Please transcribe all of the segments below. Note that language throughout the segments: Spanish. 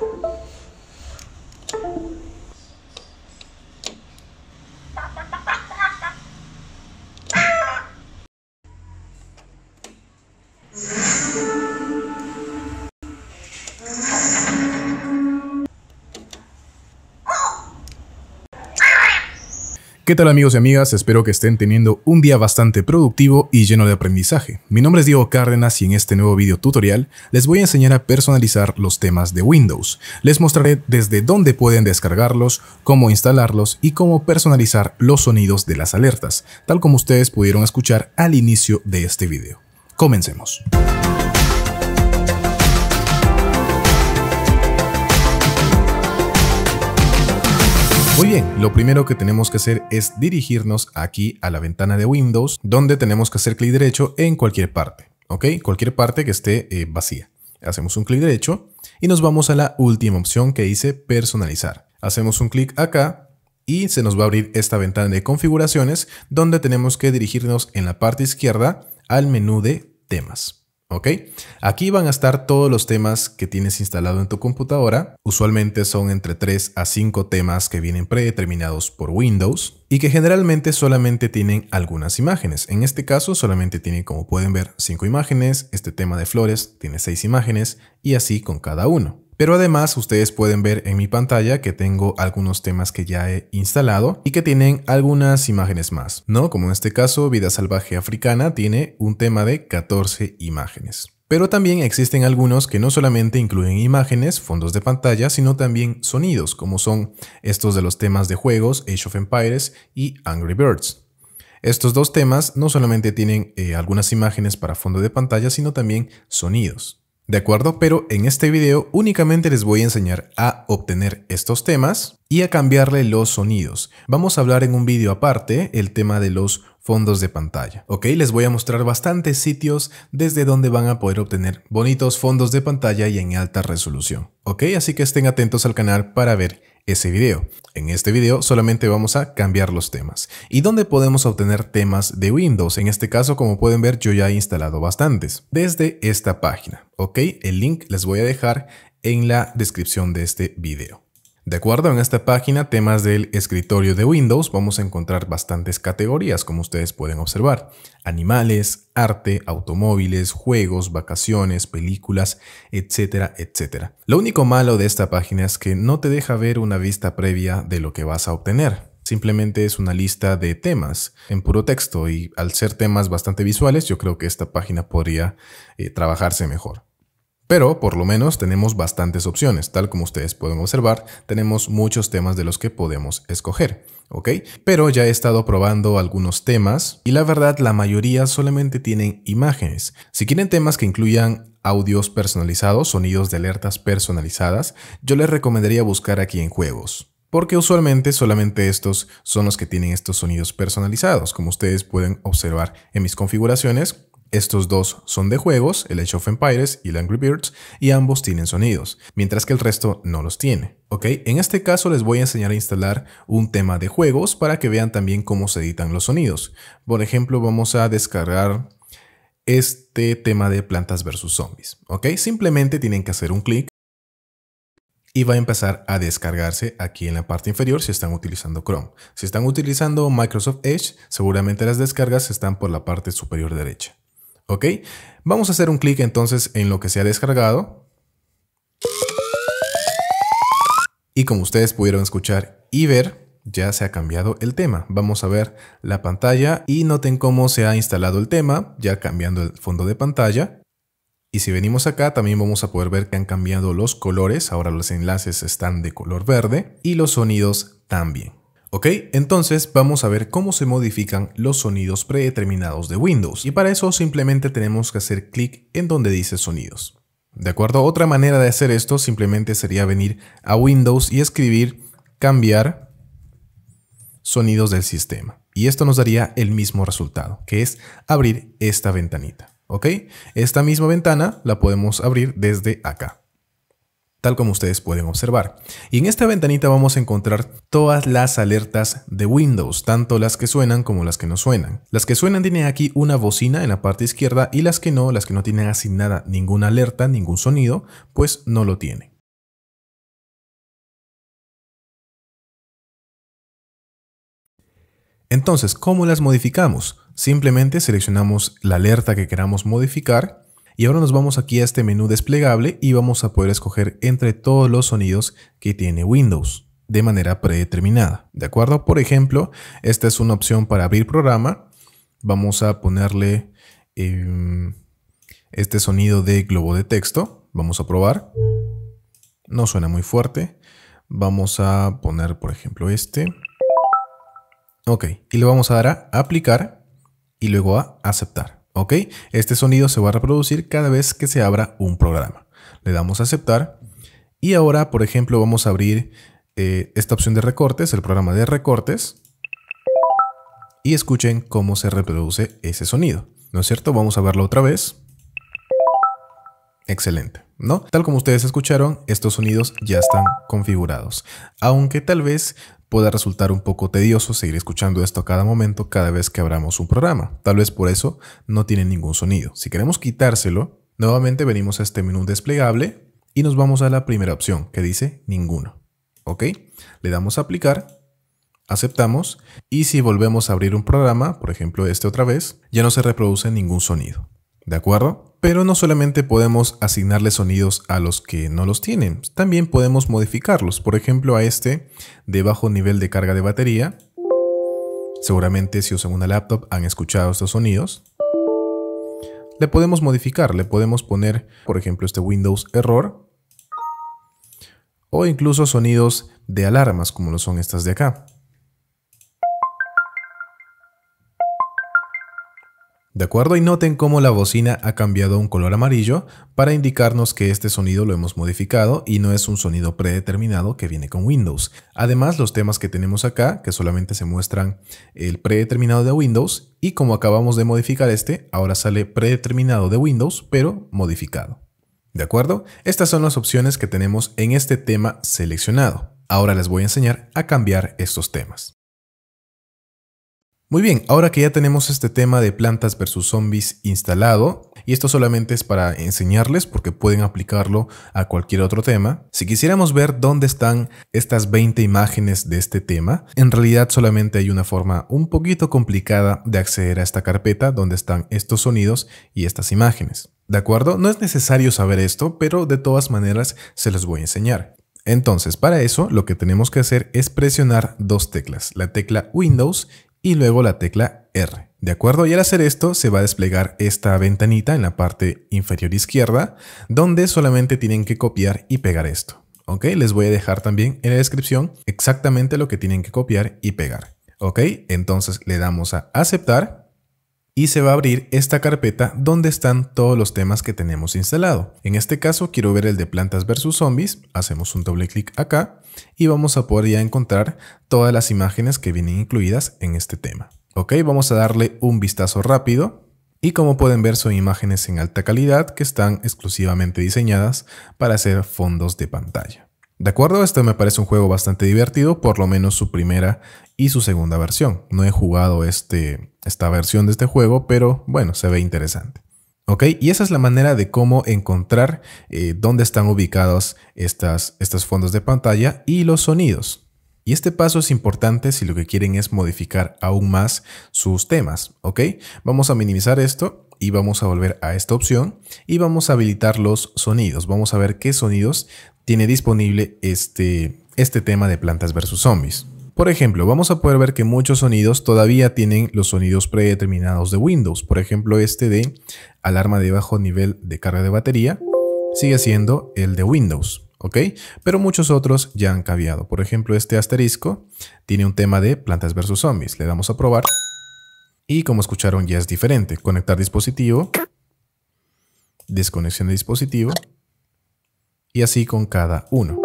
Thank you. ¿Qué tal amigos y amigas? Espero que estén teniendo un día bastante productivo y lleno de aprendizaje. Mi nombre es Diego Cárdenas y en este nuevo video tutorial les voy a enseñar a personalizar los temas de Windows. Les mostraré desde dónde pueden descargarlos, cómo instalarlos y cómo personalizar los sonidos de las alertas, tal como ustedes pudieron escuchar al inicio de este video. Comencemos. Muy bien, lo primero que tenemos que hacer es dirigirnos aquí a la ventana de Windows, donde tenemos que hacer clic derecho en cualquier parte, ¿ok? Cualquier parte que esté eh, vacía. Hacemos un clic derecho y nos vamos a la última opción que dice personalizar. Hacemos un clic acá y se nos va a abrir esta ventana de configuraciones donde tenemos que dirigirnos en la parte izquierda al menú de temas. ¿ok? Aquí van a estar todos los temas que tienes instalado en tu computadora. Usualmente son entre 3 a 5 temas que vienen predeterminados por Windows y que generalmente solamente tienen algunas imágenes. En este caso solamente tienen, como pueden ver, 5 imágenes, este tema de flores tiene 6 imágenes y así con cada uno. Pero además ustedes pueden ver en mi pantalla que tengo algunos temas que ya he instalado y que tienen algunas imágenes más, ¿no? Como en este caso Vida Salvaje Africana tiene un tema de 14 imágenes. Pero también existen algunos que no solamente incluyen imágenes, fondos de pantalla, sino también sonidos, como son estos de los temas de juegos Age of Empires y Angry Birds. Estos dos temas no solamente tienen eh, algunas imágenes para fondo de pantalla, sino también sonidos. ¿De acuerdo? Pero en este video únicamente les voy a enseñar a obtener estos temas y a cambiarle los sonidos. Vamos a hablar en un video aparte el tema de los fondos de pantalla. Ok, les voy a mostrar bastantes sitios desde donde van a poder obtener bonitos fondos de pantalla y en alta resolución. Ok, así que estén atentos al canal para ver ese video. En este video solamente vamos a cambiar los temas. ¿Y dónde podemos obtener temas de Windows? En este caso, como pueden ver, yo ya he instalado bastantes desde esta página. ¿Ok? El link les voy a dejar en la descripción de este video. De acuerdo, en esta página, temas del escritorio de Windows, vamos a encontrar bastantes categorías, como ustedes pueden observar. Animales, arte, automóviles, juegos, vacaciones, películas, etcétera, etcétera. Lo único malo de esta página es que no te deja ver una vista previa de lo que vas a obtener. Simplemente es una lista de temas en puro texto y al ser temas bastante visuales, yo creo que esta página podría eh, trabajarse mejor. Pero por lo menos tenemos bastantes opciones, tal como ustedes pueden observar, tenemos muchos temas de los que podemos escoger, ¿ok? Pero ya he estado probando algunos temas y la verdad la mayoría solamente tienen imágenes. Si quieren temas que incluyan audios personalizados, sonidos de alertas personalizadas, yo les recomendaría buscar aquí en juegos porque usualmente solamente estos son los que tienen estos sonidos personalizados, como ustedes pueden observar en mis configuraciones. Estos dos son de juegos, el edge of Empires y el Angry Birds, y ambos tienen sonidos, mientras que el resto no los tiene. Ok, en este caso les voy a enseñar a instalar un tema de juegos para que vean también cómo se editan los sonidos. Por ejemplo, vamos a descargar este tema de plantas versus zombies. Ok, simplemente tienen que hacer un clic y va a empezar a descargarse aquí en la parte inferior si están utilizando Chrome. Si están utilizando Microsoft Edge, seguramente las descargas están por la parte superior derecha. ¿Ok? Vamos a hacer un clic entonces en lo que se ha descargado. Y como ustedes pudieron escuchar y ver, ya se ha cambiado el tema. Vamos a ver la pantalla y noten cómo se ha instalado el tema, ya cambiando el fondo de pantalla. Y si venimos acá también vamos a poder ver que han cambiado los colores, ahora los enlaces están de color verde y los sonidos también. Ok, entonces vamos a ver cómo se modifican los sonidos predeterminados de Windows y para eso simplemente tenemos que hacer clic en donde dice sonidos. De acuerdo, otra manera de hacer esto simplemente sería venir a Windows y escribir cambiar sonidos del sistema. Y esto nos daría el mismo resultado, que es abrir esta ventanita. ¿Ok? Esta misma ventana la podemos abrir desde acá tal como ustedes pueden observar. Y en esta ventanita vamos a encontrar todas las alertas de Windows, tanto las que suenan como las que no suenan. Las que suenan tienen aquí una bocina en la parte izquierda y las que no, las que no tienen asignada ninguna alerta, ningún sonido, pues no lo tienen. Entonces, ¿cómo las modificamos? Simplemente seleccionamos la alerta que queramos modificar y ahora nos vamos aquí a este menú desplegable y vamos a poder escoger entre todos los sonidos que tiene Windows de manera predeterminada. ¿De acuerdo? Por ejemplo, esta es una opción para abrir programa. Vamos a ponerle em, este sonido de globo de texto. Vamos a probar. No suena muy fuerte. Vamos a poner, por ejemplo, este. Ok, y le vamos a dar a aplicar y luego a aceptar. ¿Ok? Este sonido se va a reproducir cada vez que se abra un programa. Le damos a aceptar. Y ahora, por ejemplo, vamos a abrir eh, esta opción de recortes, el programa de recortes. Y escuchen cómo se reproduce ese sonido. ¿No es cierto? Vamos a verlo otra vez. Excelente, ¿no? Tal como ustedes escucharon, estos sonidos ya están configurados. Aunque tal vez puede resultar un poco tedioso seguir escuchando esto a cada momento cada vez que abramos un programa. Tal vez por eso no tiene ningún sonido. Si queremos quitárselo, nuevamente venimos a este menú desplegable y nos vamos a la primera opción que dice ninguno. ¿Ok? Le damos a aplicar, aceptamos y si volvemos a abrir un programa, por ejemplo este otra vez, ya no se reproduce ningún sonido. ¿De acuerdo? Pero no solamente podemos asignarle sonidos a los que no los tienen, también podemos modificarlos. Por ejemplo, a este de bajo nivel de carga de batería. Seguramente si usan una laptop han escuchado estos sonidos. Le podemos modificar, le podemos poner, por ejemplo, este Windows Error. O incluso sonidos de alarmas, como lo son estas de acá. ¿De acuerdo? Y noten cómo la bocina ha cambiado un color amarillo para indicarnos que este sonido lo hemos modificado y no es un sonido predeterminado que viene con Windows. Además, los temas que tenemos acá, que solamente se muestran el predeterminado de Windows, y como acabamos de modificar este, ahora sale predeterminado de Windows, pero modificado. ¿De acuerdo? Estas son las opciones que tenemos en este tema seleccionado. Ahora les voy a enseñar a cambiar estos temas. Muy bien, ahora que ya tenemos este tema de plantas versus zombies instalado, y esto solamente es para enseñarles porque pueden aplicarlo a cualquier otro tema, si quisiéramos ver dónde están estas 20 imágenes de este tema, en realidad solamente hay una forma un poquito complicada de acceder a esta carpeta donde están estos sonidos y estas imágenes. ¿De acuerdo? No es necesario saber esto, pero de todas maneras se los voy a enseñar. Entonces, para eso lo que tenemos que hacer es presionar dos teclas, la tecla Windows y luego la tecla R. ¿De acuerdo? Y al hacer esto se va a desplegar esta ventanita en la parte inferior izquierda donde solamente tienen que copiar y pegar esto. ¿Ok? Les voy a dejar también en la descripción exactamente lo que tienen que copiar y pegar. ¿Ok? Entonces le damos a aceptar y se va a abrir esta carpeta donde están todos los temas que tenemos instalado. En este caso quiero ver el de plantas versus zombies, hacemos un doble clic acá y vamos a poder ya encontrar todas las imágenes que vienen incluidas en este tema. Ok, vamos a darle un vistazo rápido. Y como pueden ver son imágenes en alta calidad que están exclusivamente diseñadas para hacer fondos de pantalla. De acuerdo, esto me parece un juego bastante divertido, por lo menos su primera y su segunda versión. No he jugado este, esta versión de este juego, pero bueno, se ve interesante. ¿Ok? Y esa es la manera de cómo encontrar eh, dónde están ubicados estas, estos fondos de pantalla y los sonidos. Y este paso es importante si lo que quieren es modificar aún más sus temas, ¿ok? Vamos a minimizar esto y vamos a volver a esta opción y vamos a habilitar los sonidos. Vamos a ver qué sonidos tiene disponible este, este tema de plantas versus zombies. Por ejemplo, vamos a poder ver que muchos sonidos todavía tienen los sonidos predeterminados de Windows. Por ejemplo, este de alarma de bajo nivel de carga de batería sigue siendo el de Windows. ¿ok? Pero muchos otros ya han cambiado. Por ejemplo, este asterisco tiene un tema de plantas versus zombies. Le damos a probar. Y como escucharon ya es diferente. Conectar dispositivo, desconexión de dispositivo y así con cada uno.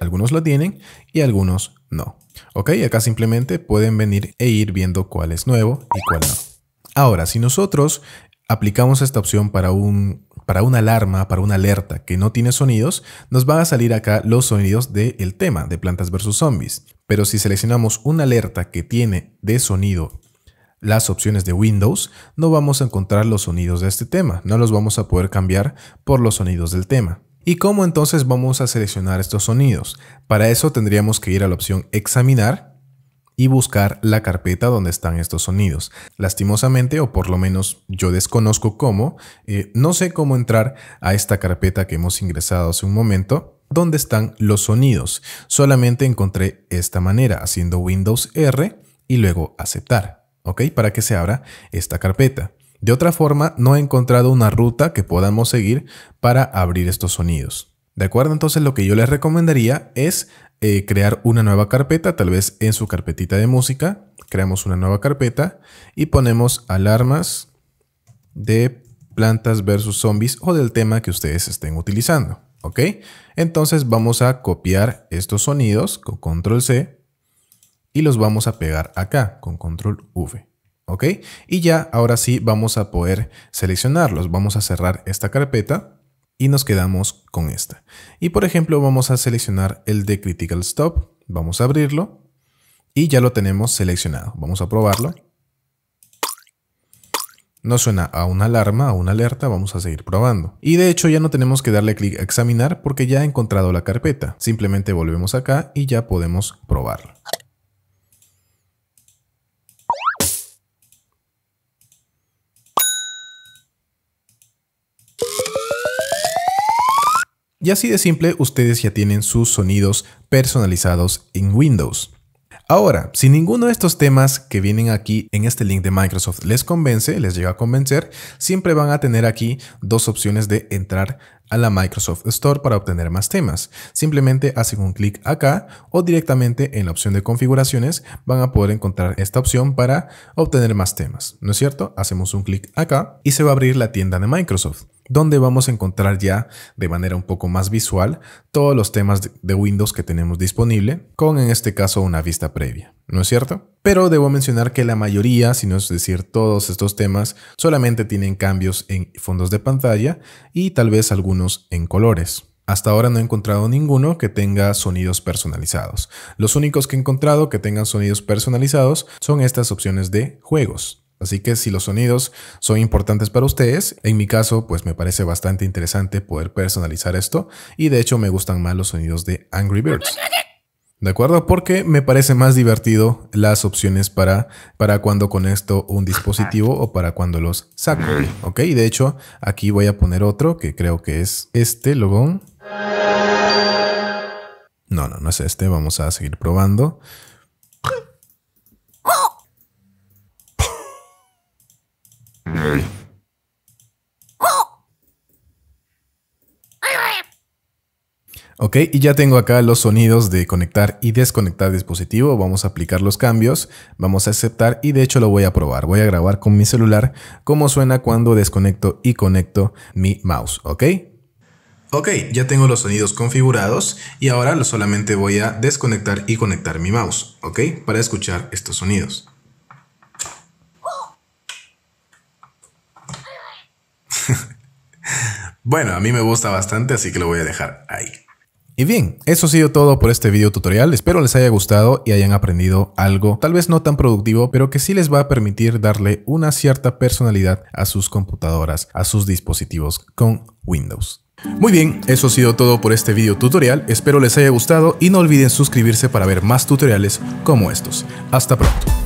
Algunos lo tienen y algunos no. Ok, acá simplemente pueden venir e ir viendo cuál es nuevo y cuál no. Ahora, si nosotros aplicamos esta opción para, un, para una alarma, para una alerta que no tiene sonidos, nos van a salir acá los sonidos del tema de Plantas versus Zombies. Pero si seleccionamos una alerta que tiene de sonido las opciones de Windows, no vamos a encontrar los sonidos de este tema, no los vamos a poder cambiar por los sonidos del tema. ¿Y cómo entonces vamos a seleccionar estos sonidos? Para eso tendríamos que ir a la opción Examinar y buscar la carpeta donde están estos sonidos. Lastimosamente, o por lo menos yo desconozco cómo, eh, no sé cómo entrar a esta carpeta que hemos ingresado hace un momento, dónde están los sonidos. Solamente encontré esta manera haciendo Windows R y luego aceptar, ¿ok? Para que se abra esta carpeta. De otra forma, no he encontrado una ruta que podamos seguir para abrir estos sonidos. ¿De acuerdo? Entonces lo que yo les recomendaría es eh, crear una nueva carpeta, tal vez en su carpetita de música. Creamos una nueva carpeta y ponemos alarmas de plantas versus zombies o del tema que ustedes estén utilizando. ¿ok? Entonces vamos a copiar estos sonidos con control C y los vamos a pegar acá con control V. ¿Ok? Y ya ahora sí vamos a poder seleccionarlos. Vamos a cerrar esta carpeta y nos quedamos con esta. Y por ejemplo vamos a seleccionar el de Critical Stop. Vamos a abrirlo y ya lo tenemos seleccionado. Vamos a probarlo. No suena a una alarma, a una alerta, vamos a seguir probando. Y de hecho ya no tenemos que darle clic a examinar porque ya ha encontrado la carpeta. Simplemente volvemos acá y ya podemos probarlo Y así de simple ustedes ya tienen sus sonidos personalizados en Windows. Ahora, si ninguno de estos temas que vienen aquí en este link de Microsoft les convence, les llega a convencer, siempre van a tener aquí dos opciones de entrar a la Microsoft Store para obtener más temas. Simplemente hacen un clic acá o directamente en la opción de configuraciones van a poder encontrar esta opción para obtener más temas. ¿No es cierto? Hacemos un clic acá y se va a abrir la tienda de Microsoft donde vamos a encontrar ya de manera un poco más visual todos los temas de Windows que tenemos disponible, con en este caso una vista previa, ¿no es cierto? Pero debo mencionar que la mayoría, si no es decir todos estos temas, solamente tienen cambios en fondos de pantalla y tal vez algunos en colores. Hasta ahora no he encontrado ninguno que tenga sonidos personalizados. Los únicos que he encontrado que tengan sonidos personalizados son estas opciones de juegos. Así que si los sonidos son importantes para ustedes, en mi caso pues me parece bastante interesante poder personalizar esto y de hecho me gustan más los sonidos de Angry Birds. ¿De acuerdo? Porque me parece más divertido las opciones para, para cuando conecto un dispositivo o para cuando los saco. Ok, y de hecho aquí voy a poner otro que creo que es este logón. No, no, no es este, vamos a seguir probando. Ok, y ya tengo acá los sonidos de conectar y desconectar dispositivo. Vamos a aplicar los cambios, vamos a aceptar y de hecho lo voy a probar. Voy a grabar con mi celular cómo suena cuando desconecto y conecto mi mouse, ¿ok? Ok, ya tengo los sonidos configurados y ahora solamente voy a desconectar y conectar mi mouse, ¿ok? Para escuchar estos sonidos. Bueno, a mí me gusta bastante, así que lo voy a dejar ahí. Y bien, eso ha sido todo por este video tutorial, espero les haya gustado y hayan aprendido algo, tal vez no tan productivo, pero que sí les va a permitir darle una cierta personalidad a sus computadoras, a sus dispositivos con Windows. Muy bien, eso ha sido todo por este video tutorial, espero les haya gustado y no olviden suscribirse para ver más tutoriales como estos. Hasta pronto.